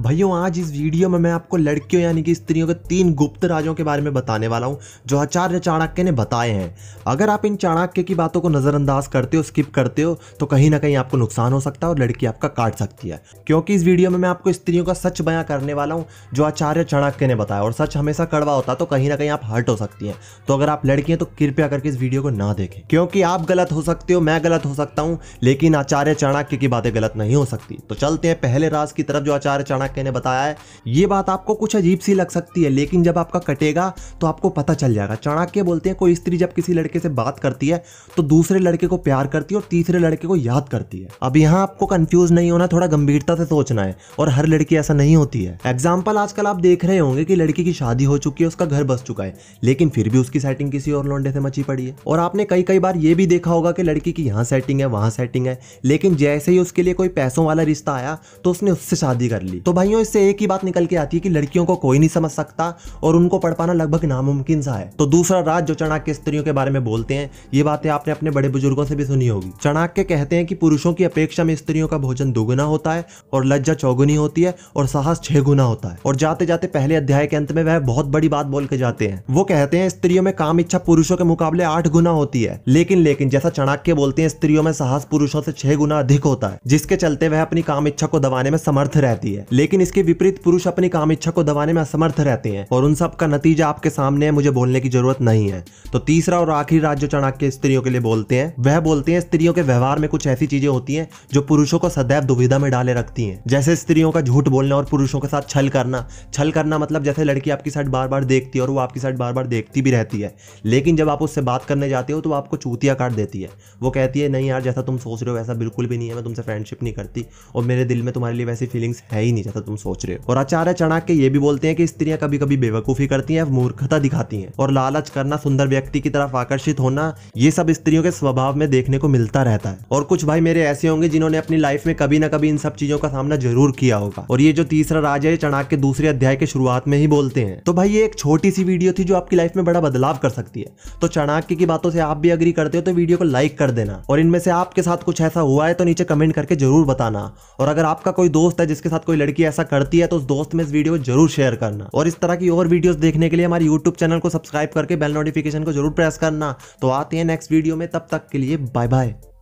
भैया आज इस वीडियो में मैं आपको लड़कियों यानी कि स्त्रियों के तीन गुप्त राजों के बारे में बताने वाला हूँ जो आचार्य चाणक्य ने बताए हैं अगर आप इन चाणक्य की बातों को नज़रअंदाज करते हो स्किप करते हो तो कहीं ना कहीं आपको नुकसान हो सकता है और लड़की आपका काट सकती है क्योंकि इस वीडियो में मैं आपको स्त्रियों का सच बयां करने वाला हूँ जो आचार्य चाणक्य ने बताया और सच हमेशा कड़वा होता है तो कहीं ना कहीं आप हर्ट हो सकती हैं तो अगर आप लड़की हैं तो कृपया करके इस वीडियो को ना देखें क्योंकि आप गलत हो सकते हो मैं गलत हो सकता हूँ लेकिन आचार्य चाणक्य की बातें गलत नहीं हो सकती तो चलते हैं पहले राज की तरफ जो आचार्य चाणक्य जाके ने बताया है ये बात आपको कुछ अजीब सी लग सकती है लेकिन जब आपका कटेगा तो आपको पता चल जाएगा चाणक्य बोलते हैं कोई स्त्री जब किसी लड़के से बात करती है तो दूसरे लड़के को प्यार करती है और तीसरे लड़के को याद करती है अब यहाँ आपको कंफ्यूज नहीं होना थोड़ा गंभीरता से सोचना है और हर लड़की ऐसा नहीं होती है एग्जाम्पल आजकल आप देख रहे होंगे की लड़की की शादी हो चुकी है उसका घर बस चुका है लेकिन फिर भी उसकी सेटिंग किसी और लौंडे से मची पड़ी है और आपने कई कई बार ये भी देखा होगा कि लड़की की यहाँ सेटिंग है वहाँ सेटिंग है लेकिन जैसे ही उसके लिए कोई पैसों वाला रिश्ता आया तो उसने उससे शादी कर ली तो भाइयों इससे एक ही बात निकल के आती है कि लड़कियों को कोई नहीं समझ सकता और उनको पढ़ पाना लगभग नामुमकिन सा है तो दूसरा राज जो चाणक्य स्त्रियों के बारे में बोलते हैं ये बातें आपने अपने बड़े बुजुर्गों से भी सुनी होगी चाणक्य कहते हैं कि पुरुषों की अपेक्षा में स्त्रियों का भोजन दोगुना होता है और लज्जा चौगुनी होती है और साहस छह गुना होता है और जाते जाते पहले अध्याय के अंत में वह बहुत बड़ी बात बोल के जाते हैं वो कहते हैं स्त्रियों में काम इच्छा पुरुषों के मुकाबले आठ गुना होती है लेकिन लेकिन जैसा चाणक्य बोलते हैं स्त्रियों में साहस पुरुषों से छह गुना अधिक होता है जिसके चलते वह अपनी काम इच्छा को दबाने में समर्थ रहती है लेकिन इसके विपरीत पुरुष अपनी काम इच्छा को दबाने में असमर्थ रहते हैं और उन सब का नतीजा आपके सामने है मुझे बोलने की जरूरत नहीं है तो तीसरा और आखिरी राज जो चाणक्य स्त्रियों के लिए बोलते हैं वह बोलते हैं स्त्रियों के व्यवहार में कुछ ऐसी चीजें होती है जो पुरुषों को सदैव दुविधा में डाले रखती है जैसे स्त्रियों का झूठ बोलना और पुरुषों के साथ छल करना छल करना मतलब जैसे लड़की आपकी साइड बार बार देखती है और वो आपकी साइड बार बार देखती भी रहती है लेकिन जब आप उससे बात करने जाते हो तो आपको चूतिया काट देती है वो कहती है नहीं यार जैसा तुम सोच रहे हो वैसा बिल्कुल भी नहीं है मैं तुमसे फ्रेंडशिप नहीं करती और मेरे दिल में तुम्हारे लिए वैसी फीलिंग्स है ही नहीं जैसा तुम सोच रहे हो और आचार्य चाणक्य ये भी बोलते हैं कि स्त्रियां कभी कभी बेवकूफी करती हैं मूर्खता दिखाती हैं और लालच करना सुंदर व्यक्ति की तरफ आकर्षित होना ये सब स्त्रियों के स्वभाव में देखने को मिलता रहता है और कुछ भाई मेरे ऐसे होंगे जिन्होंने अपनी लाइफ में कभी ना कभी इन सब चीजों का सामना जरूर किया होगा और ये जो तीसरा राज है चाणक्य दूसरे अध्याय के शुरुआत में ही बोलते हैं तो भाई ये एक छोटी सी वीडियो थी जो आपकी लाइफ में बड़ा बदलाव कर सकती है तो चाणक्य की बातों से आप भी अग्री करते हो तो वीडियो को लाइक कर देना और इनमें से आपके साथ कुछ ऐसा हुआ है तो नीचे कमेंट करके जरूर बताना और अगर आपका कोई दोस्त है जिसके साथ कोई लड़की लड़की ऐसा करती है तो उस दोस्त में इस वीडियो जरूर शेयर करना और इस तरह की और वीडियोस देखने के लिए हमारे यूट्यूब चैनल को सब्सक्राइब करके बेल नोटिफिकेशन को जरूर प्रेस करना तो आते हैं नेक्स्ट वीडियो में तब तक के लिए बाय बाय